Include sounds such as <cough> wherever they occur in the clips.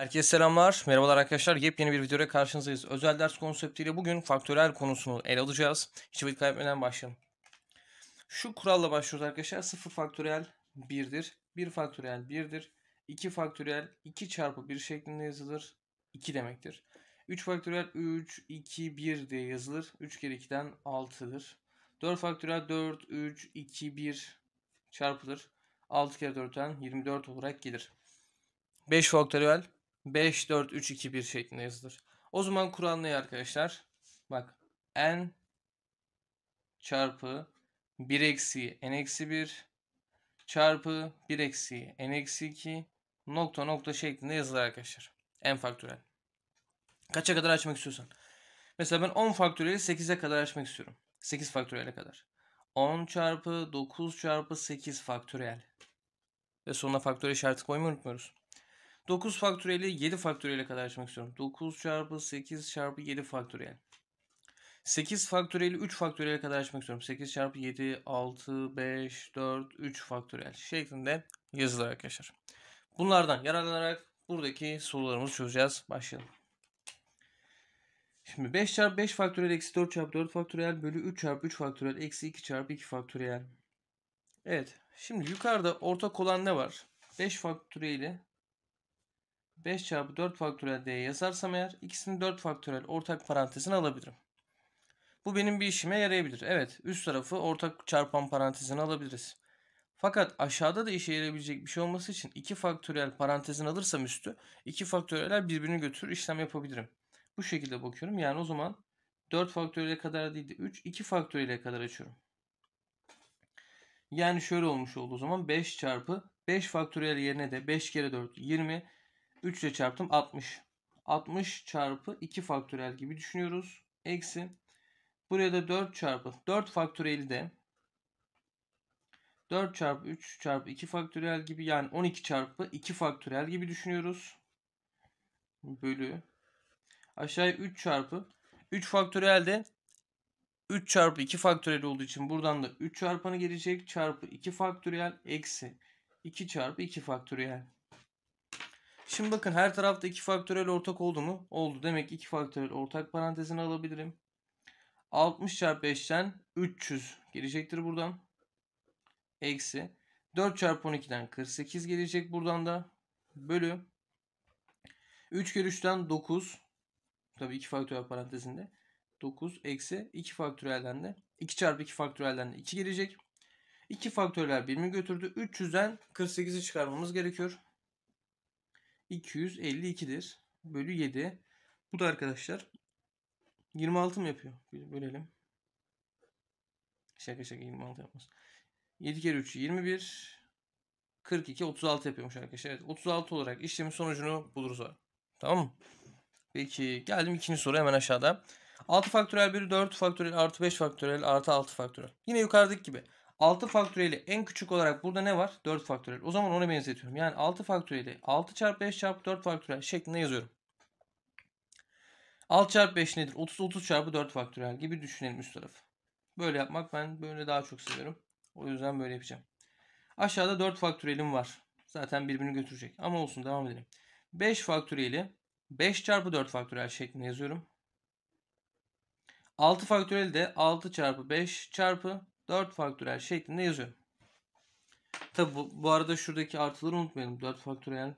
Herkese selamlar. Merhabalar arkadaşlar. Yepyeni bir videoya karşınızdayız. Özel ders konseptiyle bugün faktörel konusunu ele alacağız. Hiç vakit kaybetmeden başlayalım. Şu kuralla başlıyoruz arkadaşlar. 0 faktörel 1'dir. 1 faktörel 1'dir. 2 faktörel 2 çarpı 1 şeklinde yazılır. 2 demektir. 3 faktörel 3, 2, 1 diye yazılır. 3 kere 2'den 6'dır. 4 faktörel 4, 3, 2, 1 çarpılır. 6 kere 4'ten 24 olarak gelir. 5 faktörel 5-4-3-2-1 şeklinde yazılır. O zaman Kur'an'layı arkadaşlar. Bak n çarpı 1 eksi n eksi 1 çarpı 1 eksi n eksi 2 nokta nokta şeklinde yazılır arkadaşlar. n faktörel. Kaça kadar açmak istiyorsan. Mesela ben 10 faktöreli 8'e kadar açmak istiyorum. 8 faktöreli kadar. 10 çarpı 9 çarpı 8 faktöriyel. Ve sonuna faktöriyel işareti koymayı unutmuyoruz. 9 faktöriyeli 7 faktöriyeli kadar açmak istiyorum. 9 çarpı 8 çarpı 7 faktöriyel. 8 faktöriyeli 3 faktöriyel kadar açmak istiyorum. 8 çarpı 7, 6, 5, 4, 3 faktöriyel şeklinde yazılır arkadaşlar. Bunlardan yararlanarak buradaki sorularımızı çözeceğiz. Başlayalım. Şimdi 5 çarpı 5 faktöriyel eksi 4 çarpı 4 faktöriyel bölü 3 çarpı 3 faktöriyel eksi 2 çarpı 2 faktöriyel. Evet. Şimdi yukarıda ortak olan ne var? 5 faktöriyeli 5 çarpı 4 faktörel diye yazarsam eğer ikisini 4 faktörel ortak parantezine alabilirim. Bu benim bir işime yarayabilir. Evet üst tarafı ortak çarpan parantezine alabiliriz. Fakat aşağıda da işe yarayabilecek bir şey olması için 2 faktörel parantezin alırsam üstü 2 faktöreler birbirini götürür işlem yapabilirim. Bu şekilde bakıyorum. Yani o zaman 4 faktöriyele kadar değil de 3 2 faktöriyele kadar açıyorum. Yani şöyle olmuş oldu o zaman 5 çarpı 5 faktöriyel yerine de 5 kere 4 20 3 ile çarptım 60. 60 çarpı 2 faktörel gibi düşünüyoruz. Eksi. Buraya da 4 çarpı 4 faktöriyeli de 4 çarpı 3 çarpı 2 faktöriyel gibi yani 12 çarpı 2 faktöriyel gibi düşünüyoruz. Bölü. Aşağıya 3 çarpı 3 faktöriyel de 3 çarpı 2 faktöriyel olduğu için buradan da 3 çarpanı gelecek. Çarpı 2 faktöriyel eksi 2 çarpı 2 faktöriyel. Şimdi bakın her tarafta 2 faktörel ortak oldu mu? Oldu. Demek ki 2 faktörel ortak parantezini alabilirim. 60 çarpı 5'ten 300 gelecektir buradan. Eksi. 4 çarpı 12'den 48 gelecek buradan da. Bölü. 3 kere 3'ten 9. Tabii 2 faktörel parantezinde. 9 eksi 2 faktörelden de 2 çarpı 2 faktörelden de 2 gelecek. 2 faktörler birimi götürdü. 300'den 48'i çıkarmamız gerekiyor. 252'dir. Bölü 7. Bu da arkadaşlar 26 mı yapıyor? Bölelim. Şaka şaka 26 yapmaz. 7 kere 3 21 42 36 yapıyormuş arkadaşlar. Evet, 36 olarak işlemin sonucunu buluruz. Abi. Tamam mı? Peki geldim ikinci soru hemen aşağıda. 6 faktörel 1 4 faktörel artı 5 faktörel artı 6 faktörel. Yine yukarıdaki gibi. 6 faktöriyeli en küçük olarak burada ne var? 4 faktöriyel. O zaman ona benzetiyorum. Yani 6 faktöriyeli 6 çarpı 5 çarpı 4 faktöriyel şeklinde yazıyorum. 6 çarpı 5 nedir? 30 30 çarpı 4 faktöriyel gibi düşünelim üst tarafı. Böyle yapmak ben böyle daha çok seviyorum. O yüzden böyle yapacağım. Aşağıda 4 faktöriyelim var. Zaten birbirini götürecek. Ama olsun devam edelim. 5 faktöriyeli 5 çarpı 4 faktöriyel şeklinde yazıyorum. 6 faktöriyel de 6 çarpı 5 çarpı 4 faktörel şeklinde yazıyorum. Tabi bu, bu arada şuradaki artıları unutmayalım. 4 faktörel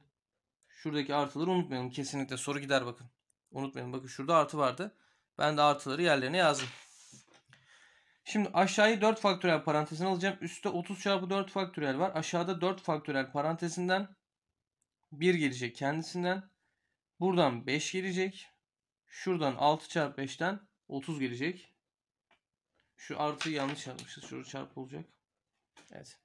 şuradaki artıları unutmayalım. Kesinlikle soru gider bakın. Unutmayın bakın şurada artı vardı. Ben de artıları yerlerine yazdım. Şimdi aşağıyı 4 faktörel parantezine alacağım. üstte 30 çarpı 4 faktörel var. Aşağıda 4 faktörel parantezinden 1 gelecek kendisinden. Buradan 5 gelecek. Şuradan 6 çarpı 5'ten 30 gelecek. Şu artı yanlış yapmışız. Şurada çarpı olacak. Evet.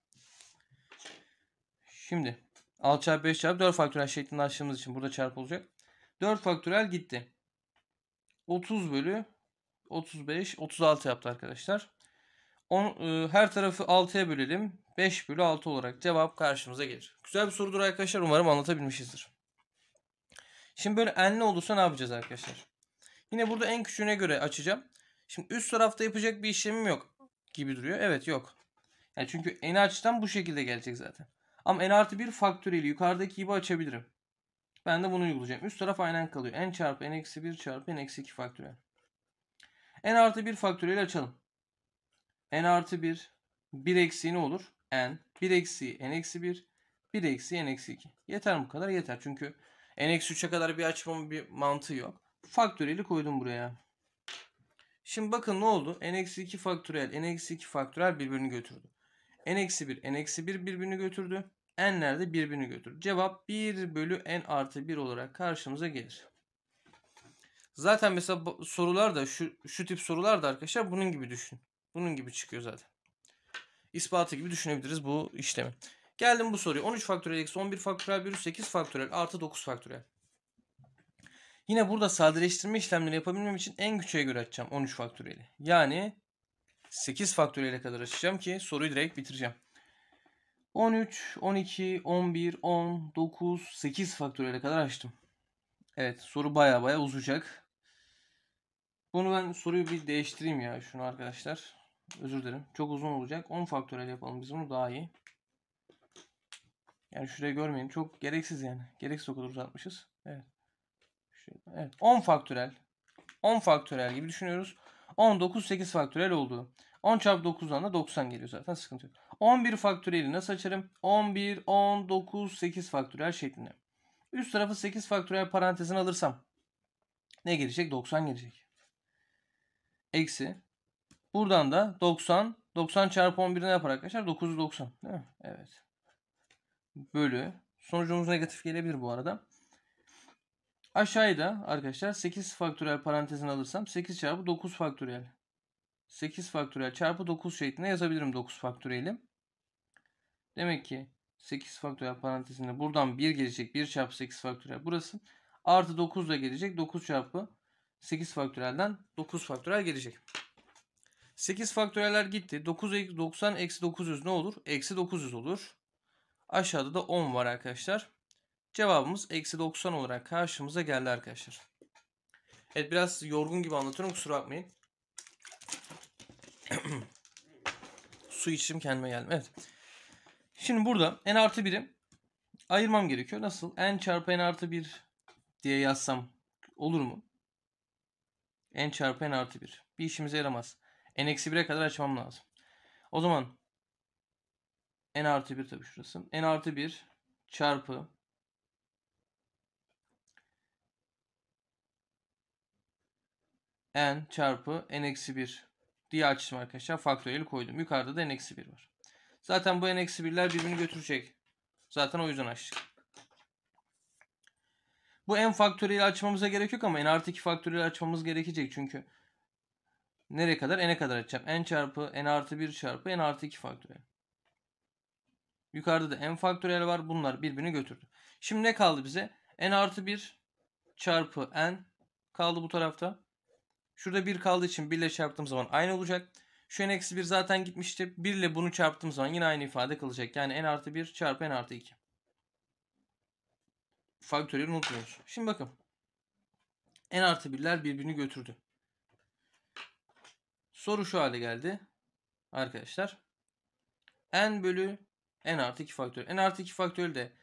Şimdi 6 çarpı 5 çarpı 4 faktörel şeklinde açtığımız için burada çarpı olacak. 4 faktörel gitti. 30 bölü 35, 36 yaptı arkadaşlar. On, e, her tarafı 6'ya bölelim. 5 bölü 6 olarak cevap karşımıza gelir. Güzel bir sorudur arkadaşlar. Umarım anlatabilmişizdir. Şimdi böyle enli olursa ne yapacağız arkadaşlar? Yine burada en küçüğüne göre açacağım. Şimdi üst tarafta yapacak bir işlemim yok gibi duruyor. Evet yok. Yani çünkü n açıdan bu şekilde gelecek zaten. Ama n artı 1 faktöriyeli yukarıdaki gibi açabilirim. Ben de bunu uygulayacağım. Üst taraf aynen kalıyor. n çarpı n eksi 1 çarpı n eksi 2 faktöriyel. n artı 1 faktöriyeli açalım. n artı 1 1 eksi ne olur? n 1 eksi n eksi 1 1 eksi n eksi 2. Yeter bu kadar? Yeter. Çünkü n eksi 3'e kadar bir açmamın bir mantığı yok. Faktöriyeli koydum buraya. Şimdi bakın ne oldu? n-2 faktöriyel, n-2 faktöriyel birbirini götürdü. n-1, n-1 birbirini götürdü. n'ler de birbirini götürdü. Cevap 1 bölü n artı 1 olarak karşımıza gelir. Zaten mesela sorular da şu, şu tip sorular da arkadaşlar bunun gibi düşün. Bunun gibi çıkıyor zaten. İspatı gibi düşünebiliriz bu işlemi. Geldim bu soruya. 13 faktöriyel eksi 11 faktöriyel bölü 8 faktöriyel artı 9 faktöriyel. Yine burada sadeleştirme işlemleri yapabilmem için en küçüğe göre açacağım 13 faktöriyeli. Yani 8 faktöriyele kadar açacağım ki soruyu direkt bitireceğim. 13, 12, 11, 10, 9, 8 faktöriyele kadar açtım. Evet soru baya baya uzayacak. Bunu ben soruyu bir değiştireyim ya şunu arkadaşlar. Özür dilerim. Çok uzun olacak. 10 faktöriyel yapalım biz bunu daha iyi. Yani şurayı görmeyin. Çok gereksiz yani. Gereksiz o kadar uzatmışız. Evet. Evet, 10 faktörel. 10 faktörel gibi düşünüyoruz. 10, 9, 8 faktörel oldu. 10 çarpı 9'dan da 90 geliyor zaten sıkıntı yok. 11 faktöreli nasıl açarım? 11, 10, 9, 8 faktörel şeklinde. Üst tarafı 8 faktörel parantezine alırsam ne gelecek? 90 gelecek. Eksi. Buradan da 90, 90 çarpı 11 ne yapar arkadaşlar? 990 değil mi? Evet. Bölü. Sonucumuz negatif gelebilir bu arada. Aşağıda arkadaşlar 8 faktöriyel parantezine alırsam 8 çarpı 9 faktöriyel. 8 faktöriyel çarpı 9 şeklinde yazabilirim 9 faktöriyeli. Demek ki 8 faktöriyel parantezinde buradan 1 gelecek. 1 çarpı 8 faktöriyel burası. Artı 9 da gelecek. 9 çarpı 8 faktöriyelden 9 faktöriyel gelecek. 8 faktöriyeller gitti. 9, 90 eksi 900 ne olur? Eksi 900 olur. Aşağıda da 10 var arkadaşlar. Cevabımız eksi 90 olarak karşımıza geldi arkadaşlar. Evet biraz yorgun gibi anlatıyorum kusura bakmayın. <clears throat> Su içtim kendime geldim. Evet. Şimdi burada n artı 1'i ayırmam gerekiyor. Nasıl? n çarpı n artı 1 diye yazsam olur mu? n çarpı n artı 1. Bir işimize yaramaz. n eksi 1'e kadar açmam lazım. O zaman n artı 1 tabii şurası. n artı 1 çarpı n çarpı n eksi 1 diye açtım arkadaşlar. Faktöriyel koydum. Yukarıda da n eksi 1 var. Zaten bu n eksi 1'ler birbirini götürecek. Zaten o yüzden açtık. Bu n faktöriyel açmamıza gerek yok ama n artı 2 faktöriyel açmamız gerekecek. Çünkü nereye kadar? n'e kadar açacağım. n çarpı n artı 1 çarpı n artı 2 faktöriyel. Yukarıda da n faktöriyel var. Bunlar birbirini götürdü. Şimdi ne kaldı bize? n artı 1 çarpı n kaldı bu tarafta. Şurada 1 kaldığı için 1 ile çarptığım zaman aynı olacak. Şu n eksi 1 zaten gitmişti. 1 ile bunu çarptığım zaman yine aynı ifade kalacak. Yani n artı 1 çarpı n artı 2. faktörleri unutmuyoruz. Şimdi bakın. n artı 1'ler birbirini götürdü. Soru şu hale geldi. Arkadaşlar. n bölü n artı 2 faktöriyel. n artı 2 faktöriyel de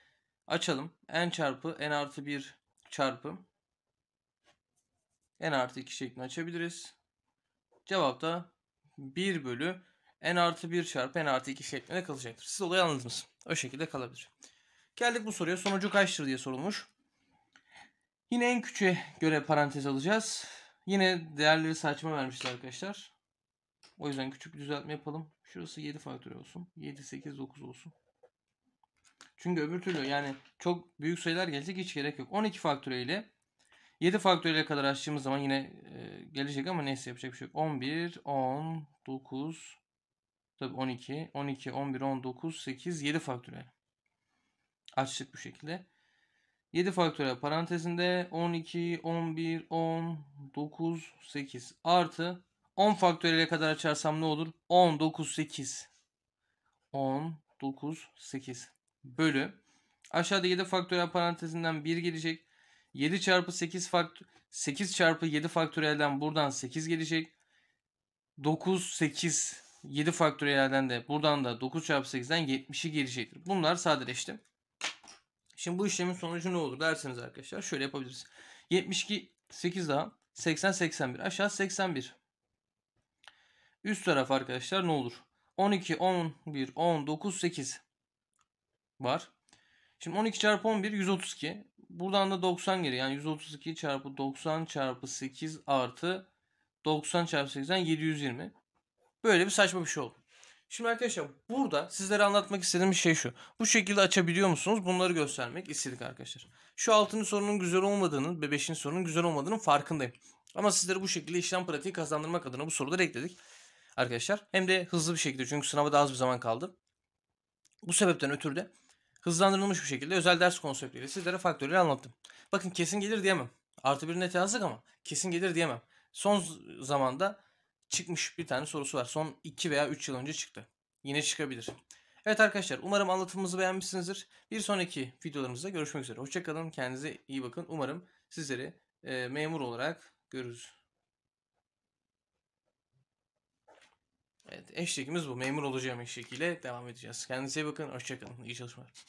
açalım. n çarpı n artı 1 çarpı n artı 2 şeklini açabiliriz. Cevap da 1 bölü n artı 1 çarpı n artı 2 şeklinde kalacaktır. Siz olayı anladınız. O şekilde kalabilir. Geldik bu soruya. Sonucu kaçtır diye sorulmuş. Yine en küçüğe göre parantez alacağız. Yine değerleri saçma vermişler arkadaşlar. O yüzden küçük bir düzeltme yapalım. Şurası 7 faktörü olsun. 7, 8, 9 olsun. Çünkü öbür türlü yani çok büyük sayılar gelecek hiç gerek yok. 12 faktörü ile 7 faktöriyel kadar açtığımız zaman yine e, gelecek ama neyse yapacak bir şey yok. 11, 10, 9, tabii 12, 12, 11, 19, 8, 7 faktöriyel. Açtık bu şekilde. 7 faktöriyel parantezinde 12, 11, 10, 9, 8 artı 10 faktöriyele kadar açarsam ne olur? 10, 9, 8. 10, 9, 8 bölü. Aşağıda 7 faktöriyel parantezinden 1 gelecek. 7 çarpı 8 fakt 8 çarpı 7 faktöriyelden buradan 8 gelecek. 9 8 7 faktöriyelden de buradan da 9 çarpı 8'den 70'i gelecektir. Bunlar sadeleşti. Şimdi bu işlemin sonucu ne olur derseniz arkadaşlar şöyle yapabiliriz. 72 8 daha 80 81 aşağı 81. Üst taraf arkadaşlar ne olur? 12 11 10 9 8 var. Şimdi 12 çarpı 11 132. Buradan da 90 geliyor. Yani 132 çarpı 90 çarpı 8 artı 90 çarpı 80 720. Böyle bir saçma bir şey oldu. Şimdi arkadaşlar burada sizlere anlatmak istediğim bir şey şu. Bu şekilde açabiliyor musunuz? Bunları göstermek istedik arkadaşlar. Şu 6. sorunun güzel olmadığını, ve 5. sorunun güzel olmadığının farkındayım. Ama sizlere bu şekilde işlem pratiği kazandırmak adına bu soruları ekledik arkadaşlar. Hem de hızlı bir şekilde çünkü sınava da az bir zaman kaldı. Bu sebepten ötürü de Hızlandırılmış bir şekilde özel ders konseptiyle sizlere faktörleri anlattım. Bakın kesin gelir diyemem. Artı bir net yazdık ama kesin gelir diyemem. Son zamanda çıkmış bir tane sorusu var. Son 2 veya 3 yıl önce çıktı. Yine çıkabilir. Evet arkadaşlar umarım anlatımımızı beğenmişsinizdir. Bir sonraki videolarımızda görüşmek üzere. Hoşçakalın. Kendinize iyi bakın. Umarım sizleri e, memur olarak görürüz. Evet eşlikimiz bu. Memur olacağım eşlikiyle devam edeceğiz. Kendinize iyi bakın. Hoşçakalın. İyi çalışmalar.